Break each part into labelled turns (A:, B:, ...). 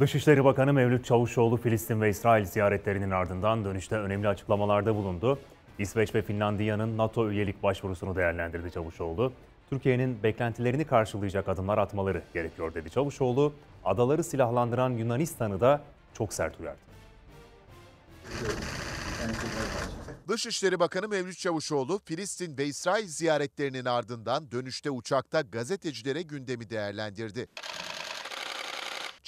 A: Dışişleri Bakanı Mevlüt Çavuşoğlu Filistin ve İsrail ziyaretlerinin ardından dönüşte önemli açıklamalarda bulundu. İsveç ve Finlandiya'nın NATO üyelik başvurusunu değerlendirdi Çavuşoğlu. Türkiye'nin beklentilerini karşılayacak adımlar atmaları gerekiyor dedi Çavuşoğlu. Adaları silahlandıran Yunanistan'ı da çok sert uyardı.
B: Dışişleri Bakanı Mevlüt Çavuşoğlu, Filistin ve İsrail ziyaretlerinin ardından dönüşte uçakta gazetecilere gündemi değerlendirdi.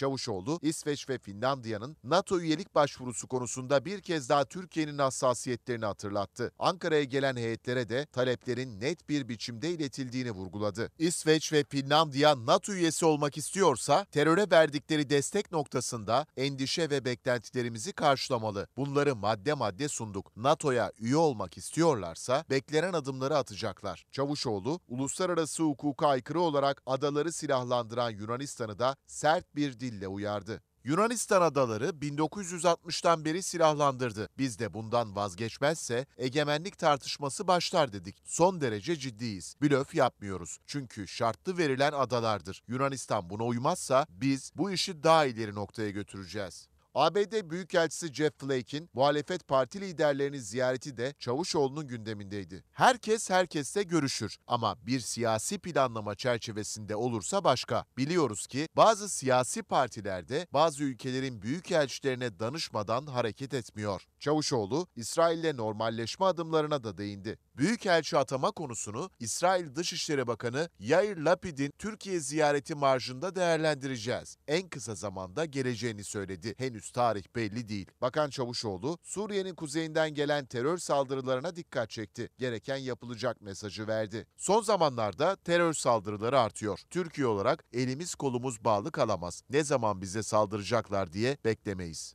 B: Çavuşoğlu, İsveç ve Finlandiya'nın NATO üyelik başvurusu konusunda bir kez daha Türkiye'nin hassasiyetlerini hatırlattı. Ankara'ya gelen heyetlere de taleplerin net bir biçimde iletildiğini vurguladı. İsveç ve Finlandiya NATO üyesi olmak istiyorsa teröre verdikleri destek noktasında endişe ve beklentilerimizi karşılamalı. Bunları madde madde sunduk. NATO'ya üye olmak istiyorlarsa beklenen adımları atacaklar. Çavuşoğlu, uluslararası hukuka aykırı olarak adaları silahlandıran Yunanistan'ı da sert bir dil dille uyardı. Yunanistan adaları 1960'tan beri silahlandırdı. Biz de bundan vazgeçmezse egemenlik tartışması başlar dedik. Son derece ciddiyiz. Blöf yapmıyoruz. Çünkü şartlı verilen adalardır. Yunanistan buna uymazsa biz bu işi daha ileri noktaya götüreceğiz. ABD Büyükelçisi Jeff Flake'in muhalefet parti liderlerini ziyareti de Çavuşoğlu'nun gündemindeydi. Herkes herkesle görüşür ama bir siyasi planlama çerçevesinde olursa başka. Biliyoruz ki bazı siyasi partilerde bazı ülkelerin büyükelçilerine danışmadan hareket etmiyor. Çavuşoğlu, İsrail'le normalleşme adımlarına da değindi. Büyükelçi atama konusunu İsrail Dışişleri Bakanı Yair Lapid'in Türkiye ziyareti marjında değerlendireceğiz. En kısa zamanda geleceğini söyledi. Henüz Henüz tarih belli değil. Bakan Çavuşoğlu, Suriye'nin kuzeyinden gelen terör saldırılarına dikkat çekti. Gereken yapılacak mesajı verdi. Son zamanlarda terör saldırıları artıyor. Türkiye olarak elimiz kolumuz bağlı kalamaz. Ne zaman bize saldıracaklar diye beklemeyiz.